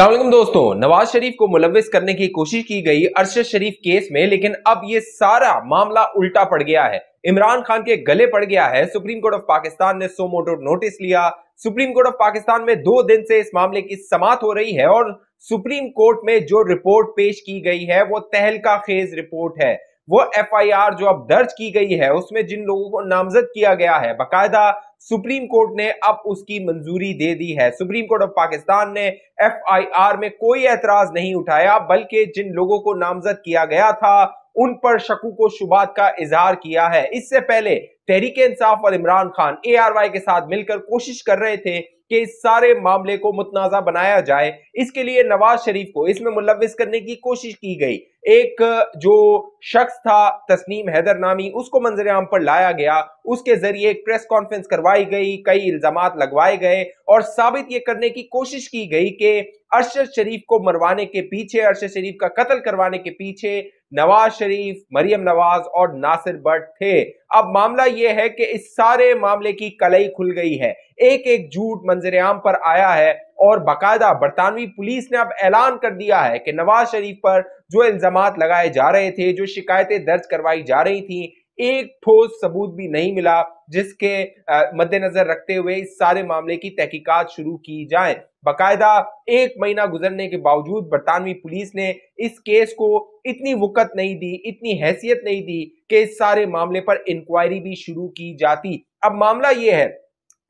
असलम दोस्तों नवाज शरीफ को मुलविस करने की कोशिश की गई अरशद शरीफ केस में लेकिन अब ये सारा मामला उल्टा पड़ गया है इमरान खान के गले पड़ गया है सुप्रीम कोर्ट ऑफ पाकिस्तान ने सो मोटो नोटिस लिया सुप्रीम कोर्ट ऑफ पाकिस्तान में दो दिन से इस मामले की समात हो रही है और सुप्रीम कोर्ट में जो रिपोर्ट पेश की गई है वो तहलका खेज रिपोर्ट है वो एफआईआर जो अब दर्ज की गई है उसमें जिन लोगों को नामजद किया गया है बाकायदा सुप्रीम कोर्ट ने अब उसकी मंजूरी दे दी है सुप्रीम कोर्ट ऑफ पाकिस्तान ने एफआईआर में कोई एतराज नहीं उठाया बल्कि जिन लोगों को नामजद किया गया था उन पर शकु को शुबात का इजहार किया है इससे पहले तहरीक इंसाफ और इमरान खान ए के साथ मिलकर कोशिश कर रहे थे कि इस सारे मामले को मुतनाजा बनाया जाए इसके लिए नवाज शरीफ को इसमें मुलविस करने की कोशिश की गई एक जो शख्स था तस्नीम हैदर नामी उसको मंजर आम पर लाया गया उसके जरिए एक प्रेस कॉन्फ्रेंस करवाई गई कई इल्जाम लगवाए गए और साबित ये करने की कोशिश की गई कि अरशद शरीफ को मरवाने के पीछे अरशद शरीफ का कत्ल करवाने के पीछे नवाज शरीफ मरियम नवाज और नासिर बट थे अब मामला यह है कि इस सारे मामले की कलई खुल गई है एक एक झूठ मंजर आम पर आया है और बाकायदा बरतानवी पुलिस ने अब ऐलान कर दिया है कि नवाज शरीफ पर जो इल्जाम लगाए जा रहे थे जो शिकायतें दर्ज करवाई जा रही थी एक ठोस सबूत भी नहीं मिला जिसके मद्देनजर रखते हुए इस सारे मामले की तहकीकात शुरू की जाए बाकायदा एक महीना गुजरने के बावजूद बरतानवी पुलिस ने इस केस को इतनी वक़्त नहीं दी इतनी हैसियत नहीं दी कि इस सारे मामले पर इंक्वायरी भी शुरू की जाती अब मामला ये है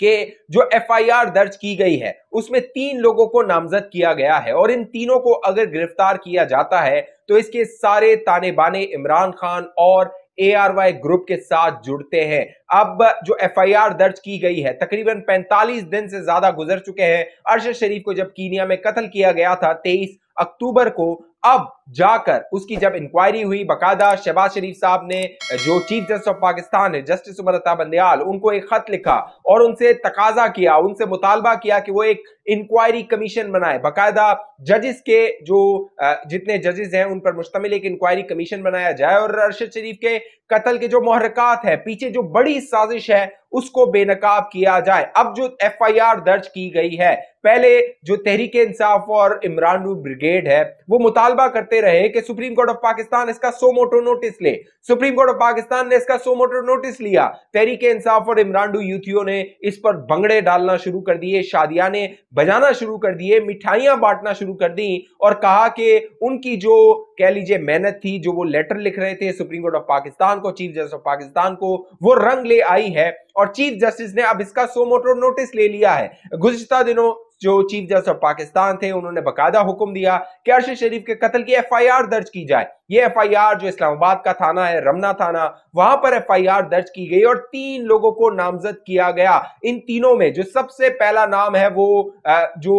कि जो एफआईआर दर्ज की गई है उसमें तीन लोगों को नामजद किया गया है और इन तीनों को अगर गिरफ्तार किया जाता है तो इसके सारे ताने बाने इमरान खान और एआरवाई ग्रुप के साथ जुड़ते हैं अब जो एफआईआर दर्ज की गई है तकरीबन 45 दिन से ज्यादा गुजर चुके हैं अरशद शरीफ को जब कीनिया में कत्ल किया गया था 23 अक्टूबर को अब जाकर उसकी जब इंक्वायरी हुई बकायदा शहबाज शरीफ साहब ने जो चीफ जस्टिस ऑफ पाकिस्तान है जस्टिस उमर अता बंदयाल उनको एक खत लिखा और उनसे तकाजा किया उनसे मुतालबा किया कि वो एक इंक्वायरी कमीशन बनाए बकायदा जजेस के जो जितने जजेस हैं उन पर मुश्तमिल एक इंक्वायरी कमीशन बनाया जाए और अरशद शरीफ के कत्ल के जो महरकत है पीछे जो बड़ी साजिश है उसको बेनकाब किया जाए अब जो एफआईआर दर्ज की गई है पहले जो तहरीक इंसाफ और इमरान रू ब्रिगेड है वो मुतालबा करते रहे कि सुप्रीम कोर्ट ऑफ पाकिस्तान इसका सो मोटो नोटिस ले सुप्रीम कोर्ट ऑफ पाकिस्तान ने इसका सो मोटो नोटिस लिया तहरीक इंसाफ और इमरान रू यूथियों ने इस पर बंगड़े डालना शुरू कर दिए शादिया ने बजाना शुरू कर दिए मिठाइयां बांटना शुरू कर दी और कहा कि उनकी जो कह लीजिए मेहनत थी जो वो लेटर लिख रहे थे सुप्रीम कोर्ट ऑफ पाकिस्तान को चीफ जस्टिस ऑफ पाकिस्तान को वो रंग ले आई है और और चीफ जस्टिस ने अब इसका सो मोटो नोटिस ले लिया है गुजश्ता दिनों जो चीफ जस्टिस ऑफ पाकिस्तान थे उन्होंने बकायदा हुक्म दिया कि अर्शद शरीफ के कत्ल की एफआईआर दर्ज की जाए ये एफआईआर जो इस्लामाबाद का थाना है रमना थाना वहां पर एफआईआर दर्ज की गई और तीन लोगों को नामजद किया गया इन तीनों में जो सबसे पहला नाम है वो जो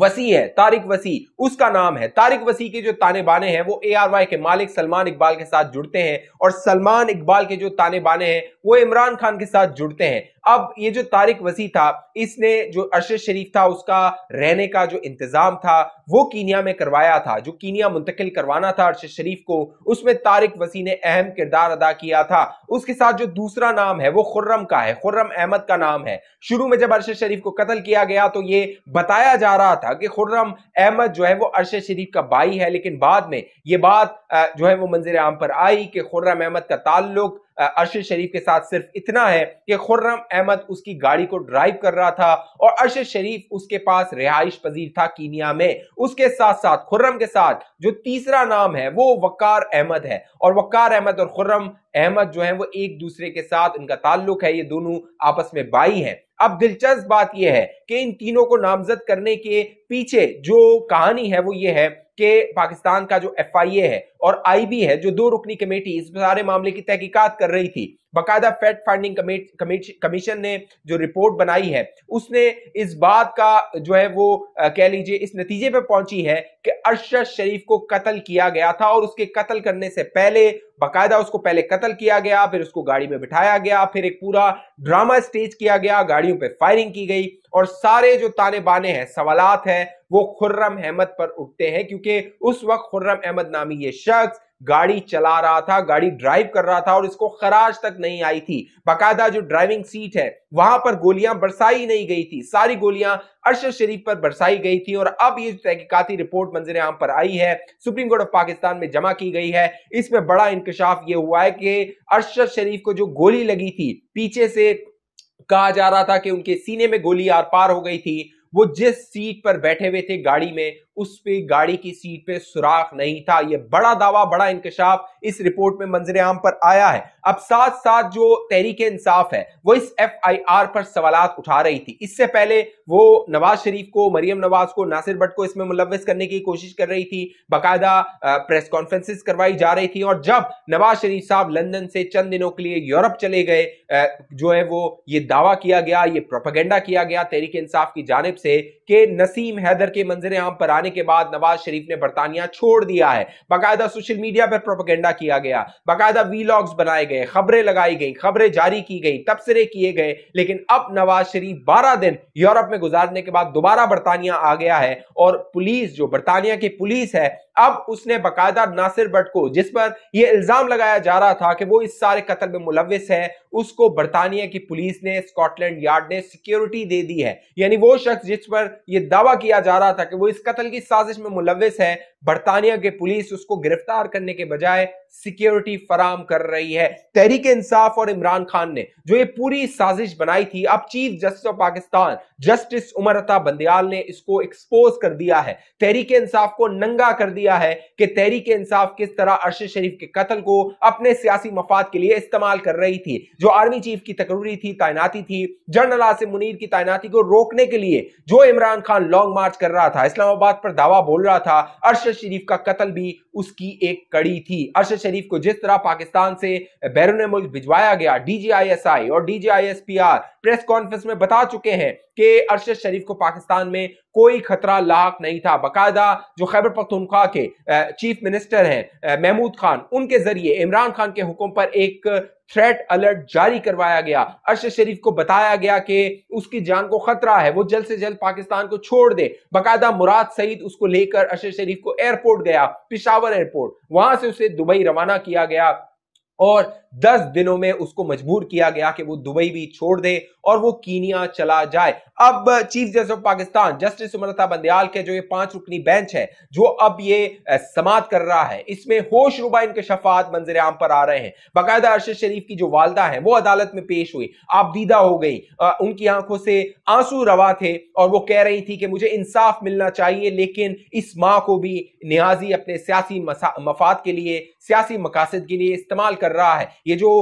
वसी है तारिक वसी उसका नाम है तारिक वसी के जो ताने बाने हैं वो ए आर वाई के मालिक सलमान इकबाल के साथ जुड़ते हैं और सलमान इकबाल के जो ताने बाने हैं वो इमरान खान के साथ जुड़ते हैं अब ये जो तारिक वसी था इसने जो अरशद शरीफ था उसका रहने का जो इंतजाम था वो कीनिया में करवाया था जो कीनिया मुंतकिल करवाना था अरशद शरीफ को उसमें तारिक वसी ने अहम किरदार अदा किया था उसके साथ जो दूसरा नाम है वो खुर्रम का है खुर्रम अहमद का नाम है शुरू में जब अरशद शरीफ को कत्ल किया गया तो ये बताया जा रहा था कि खुर्रम अहमद जो है वो अरशद शरीफ का भाई है लेकिन बाद में ये बात जो है वो मंजर आम पर आई कि खुर्रम अहमद का ताल्लुक अरशद शरीफ के साथ सिर्फ इतना है कि खुर्रम अहमद उसकी गाड़ी को ड्राइव कर रहा था और अरशद शरीफ उसके पास रिहाइश पजीर था कीनिया में उसके साथ साथ खुर्रम के साथ जो तीसरा नाम है वो वकार अहमद है और वकार अहमद और खुर्रम अहमद जो है वो एक दूसरे के साथ उनका ताल्लुक है ये दोनों आपस में बाई हैं अब दिलचस्प बात यह है कि इन तीनों को नामजद करने के पीछे जो कहानी है वो ये है कि पाकिस्तान का जो एफ है और आईबी है जो दो रुकनी कमेटी इस सारे मामले की तहकीकात कर रही थी बाकायदा फैक्ट फाइंडिंग कमीशन ने जो रिपोर्ट बनाई है उसने इस बात का जो है वो कह लीजिए इस नतीजे पर पहुंची है कि अरशद शरीफ को कत्ल किया गया था और उसके कत्ल करने से पहले बाकायदा उसको पहले कत्ल किया गया फिर उसको गाड़ी में बिठाया गया फिर एक पूरा ड्रामा स्टेज किया गया गाड़ियों पर फायरिंग की गई और सारे जो ताने बाने हैं सवालत हैं वो खुर्रम अहमद पर उठते हैं क्योंकि उस वक्त खुर्रम अहमद नामी ये शख्स गाड़ी चला रहा था गाड़ी ड्राइव कर रहा था और इसको खराज तक नहीं आई थी बाकायदा जो ड्राइविंग सीट है वहां पर गोलियां बरसाई नहीं गई थी सारी गोलियां अरशद शरीफ पर बरसाई गई थी और अब ये तहकीकती रिपोर्ट मंजर आम पर आई है सुप्रीम कोर्ट ऑफ पाकिस्तान में जमा की गई है इसमें बड़ा इंकशाफ ये हुआ है कि अरशद शरीफ को जो गोली लगी थी पीछे से कहा जा रहा था कि उनके सीने में गोली आर पार हो गई थी वो जिस सीट पर बैठे हुए थे गाड़ी में उस पे गाड़ी की सीट पे सुराख नहीं था यह बड़ा दावा बड़ा इंकशाफ इस रिपोर्ट में मंजर आम पर आया है अब साथ साथ जो तहरीक इंसाफ है वो इस एफ आई आर पर सवाल उठा रही थी इससे पहले वो नवाज शरीफ को मरियम नवाज को नासिर भट्ट को इसमें मुलविस करने की कोशिश कर रही थी बाकायदा प्रेस कॉन्फ्रेंसिस करवाई जा रही थी और जब नवाज शरीफ साहब लंदन से चंद दिनों के लिए यूरोप चले गए जो है वो ये दावा किया गया ये प्रोपागेंडा किया गया तहरीक इंसाफ की जानब से कि नसीम हैदर के मंजर आम पर आने जाने के बाद नवाज शरीफ ने बरतानिया छोड़ दिया है बाकायदा सोशल मीडिया पर प्रोपोगेंडा किया गया बाकायदा वीलॉग्स बनाए गए खबरें लगाई गई खबरें जारी की गई तबसरे किए गए लेकिन अब नवाज शरीफ बारह दिन यूरोप में गुजारने के बाद दोबारा बरतानिया आ गया है और पुलिस जो बरतानिया की पुलिस है अब उसने बाकायदा नासिर भट्ट को जिस पर यह इल्जाम लगाया जा रहा था कि वो इस सारे कत्ल में मुलविस है उसको बरतानिया की पुलिस ने स्कॉटलैंड यार्ड ने सिक्योरिटी दे दी है यानी वो शख्स जिस पर यह दावा किया जा रहा था कि वो इस कत्ल की साजिश में मुलविस है बरतानिया के पुलिस उसको गिरफ्तार करने के बजाय सिक्योरिटी फराम कर रही है तहरीक इंसाफ और इमरान खान ने जो ये पूरी साजिश बनाई थी अब chief justice of Pakistan justice Umar Ata Bandial ने इसको एक्सपोज कर दिया है तहरीक इंसाफ को नंगा कर दिया है कि तहरीक इंसाफ किस तरह अरशद शरीफ के कत्ल को अपने सियासी मफाद के लिए इस्तेमाल कर रही थी जो आर्मी चीफ की तकरूरी थी तैनाती थी जनरल आसिम मुनीर की तैनाती को रोकने के लिए जो इमरान खान लॉन्ग मार्च कर रहा था इस्लामाबाद पर दावा बोल रहा था अरशद शरीफ का कत्ल भी उसकी एक कड़ी थी अरशद शरीफ को जिस तरह पाकिस्तान से बैरून मुल्क भिजवाया गया डीजीआईएसआई और डीजीआईएसपीआर प्रेस कॉन्फ्रेंस में बता चुके हैं कि अरशद शरीफ को पाकिस्तान में कोई खतरा लाक नहीं था बाकायदा जो खैबर पख्तनख्वा के चीफ मिनिस्टर हैं महमूद खान उनके जरिए इमरान खान के हुक्म पर एक थ्रेट अलर्ट जारी करवाया गया अरशद शरीफ को बताया गया कि उसकी जान को खतरा है वो जल्द से जल्द पाकिस्तान को छोड़ दे बाकायदा मुराद सईद उसको लेकर अरशद शरीफ को एयरपोर्ट गया पिशावर एयरपोर्ट वहां से उसे दुबई रवाना किया गया और 10 दिनों में उसको मजबूर किया गया कि वो दुबई भी छोड़ दे और वो कीनिया चला जाए अब chief justice of Pakistan justice सुमरता बंदयाल के जो ये पांच रुकनी बेंच है जो अब ये समाप्त कर रहा है इसमें होश रुबा इनके शफात मंजर आम पर आ रहे हैं बाकायदा अरशद शरीफ की जो वालदा है वो अदालत में पेश हुई आप दीदा हो गई उनकी आंखों से आंसू रवा थे और वो कह रही थी कि मुझे इंसाफ मिलना चाहिए लेकिन इस माँ को भी न्याजी अपने सियासी मफाद के लिए सियासी मकासद के लिए इस्तेमाल कर रहा है ये जो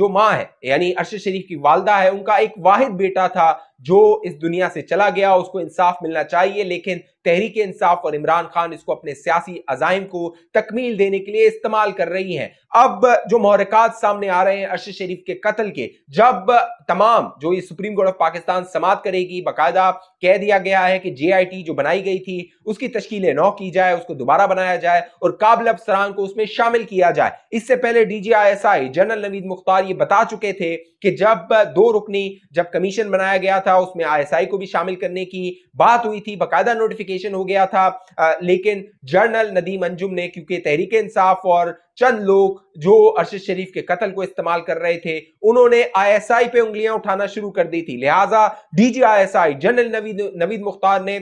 जो माँ है यानी अरशद शरीफ की वालदा है उनका एक वाहिद बेटा था जो इस दुनिया से चला गया उसको इंसाफ मिलना चाहिए लेकिन तहरीक इंसाफ और इमरान खान इसको अपने सियासी अजाइम को तकमील देने के लिए इस्तेमाल कर रही हैं अब जो मोहरकत सामने आ रहे हैं अर्शद शरीफ के कत्ल के जब तमाम जो ये सुप्रीम कोर्ट ऑफ पाकिस्तान समाप्त करेगी बाकायदा कह दिया गया है कि जे जो बनाई गई थी उसकी तश्कील नौ की जाए उसको दोबारा बनाया जाए और काबिल अफसरान को उसमें शामिल किया जाए इससे पहले डी जनरल नवीद मुख्तार ये बता चुके थे कि जब दो रुकनी जब कमीशन बनाया गया था था उसमें आईएसआई को भी शामिल करने की बात हुई थी बकायदा नोटिफिकेशन हो गया था आ, लेकिन जर्नल नदीम अंजुम ने क्योंकि तहरीक इंसाफ और चंद लोग जो अरशद शरीफ के कत्ल को इस्तेमाल कर रहे थे उन्होंने आईएसआई पे उंगलियां उठाना शुरू कर दी थी लिहाजा DG ISI general Naveed Naveed Mukhtar ने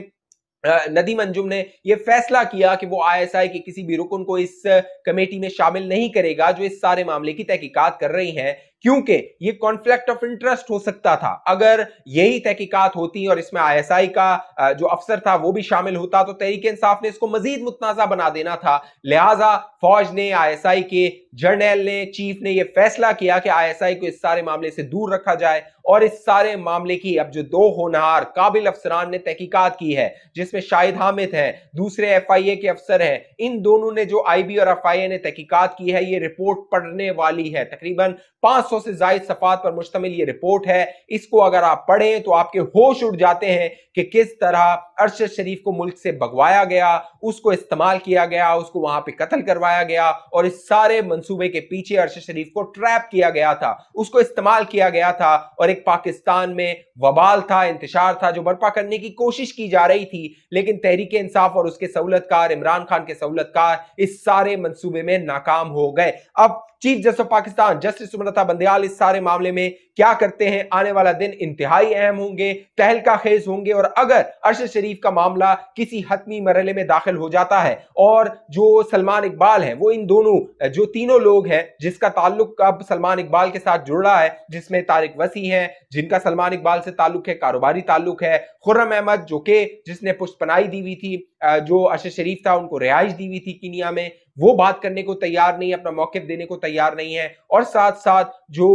नदीम अंजुम ने यह फैसला किया कि वो आईएसआई के किसी भी रुकन को इस कमेटी में शामिल नहीं करेगा जो इस सारे मामले की तहकीकात कर रही है क्योंकि ये कॉन्फ्लिक्ट ऑफ इंटरेस्ट हो सकता था अगर यही तहकीकात होती और इसमें आईएसआई का जो अफसर था वो भी शामिल होता तो तहरीक इंसाफ ने इसको मजीद मुतनाज़ा बना देना था लिहाजा फौज ने आईएसआई के जर्नल ने चीफ ने यह फैसला किया कि आईएसआई को इस सारे मामले से दूर रखा जाए और इस सारे मामले की अब जो दो होनहार काबिल अफसरान ने तहकीकत की है जिसमें शाहिद हामिद है दूसरे ए के अफसर हैं इन दोनों ने जो बी और ए ने तहकीकत की है ये रिपोर्ट पढ़ने वाली है तकरीबन पांच सौ से जायद सफात पर मुश्तमिल ये रिपोर्ट है इसको अगर आप पढ़ें तो आपके होश उड़ जाते हैं कि किस तरह अरशद शरीफ को मुल्क से भगवाया गया उसको इस्तेमाल किया गया उसको वहां पे कत्ल करवाया गया और इस सारे मंसूबे के पीछे अरशद शरीफ को ट्रैप किया गया था उसको इस्तेमाल किया गया था और एक पाकिस्तान में वबाल था इंतजार था जो बर्पा करने की कोशिश की जा रही थी लेकिन तहरीक इंसाफ और उसके सहूलतकार इमरान खान के सहूलतकार इस सारे मंसूबे में नाकाम हो गए अब chief justice of Pakistan justice सुमलता बंदयाल इस सारे मामले में क्या करते हैं आने वाला दिन इंतहाई अहम होंगे तहलका खेज होंगे और अगर अरशद शरीफ का मामला किसी हतमी मरले में दाखिल हो जाता है और जो सलमान इकबाल है वो इन दोनों जो तीनों लोग हैं जिसका ताल्लुक अब सलमान इकबाल के साथ जुड़ रहा है जिसमें तारिक वसी है जिनका सलमान इकबाल से ताल्लुक है कारोबारी ताल्लुक है खुर्रम अहमद जो के जिसने पुष्पनाई दी हुई थी जो अरशद शरीफ था उनको रिहाइश दी हुई थी कीनिया में वो बात करने को तैयार नहीं है अपना मौके देने को तैयार नहीं है और साथ साथ जो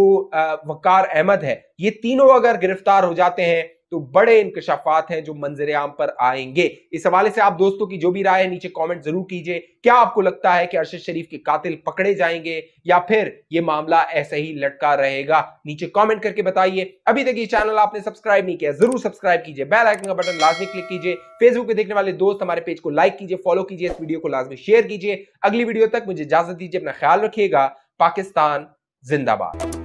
वकार अहमद है ये तीनों अगर गिरफ्तार हो जाते हैं तो बड़े इंकशाफात हैं जो मंजर आम पर आएंगे इस हवाले से आप दोस्तों की जो भी राय है नीचे कमेंट जरूर कीजिए क्या आपको लगता है कि अरशद शरीफ के कातिल पकड़े जाएंगे या फिर यह मामला ऐसे ही लटका रहेगा नीचे कमेंट करके बताइए अभी तक ये चैनल आपने सब्सक्राइब नहीं किया जरूर सब्सक्राइब कीजिए बेल आइकन का बटन लाजमी क्लिक कीजिए फेसबुक पर देखने वाले दोस्त हमारे पेज को लाइक कीजिए फॉलो कीजिए इस वीडियो को लाजमी शेयर कीजिए अगली वीडियो तक मुझे इजाजत दीजिए अपना ख्याल रखिएगा पाकिस्तान जिंदाबाद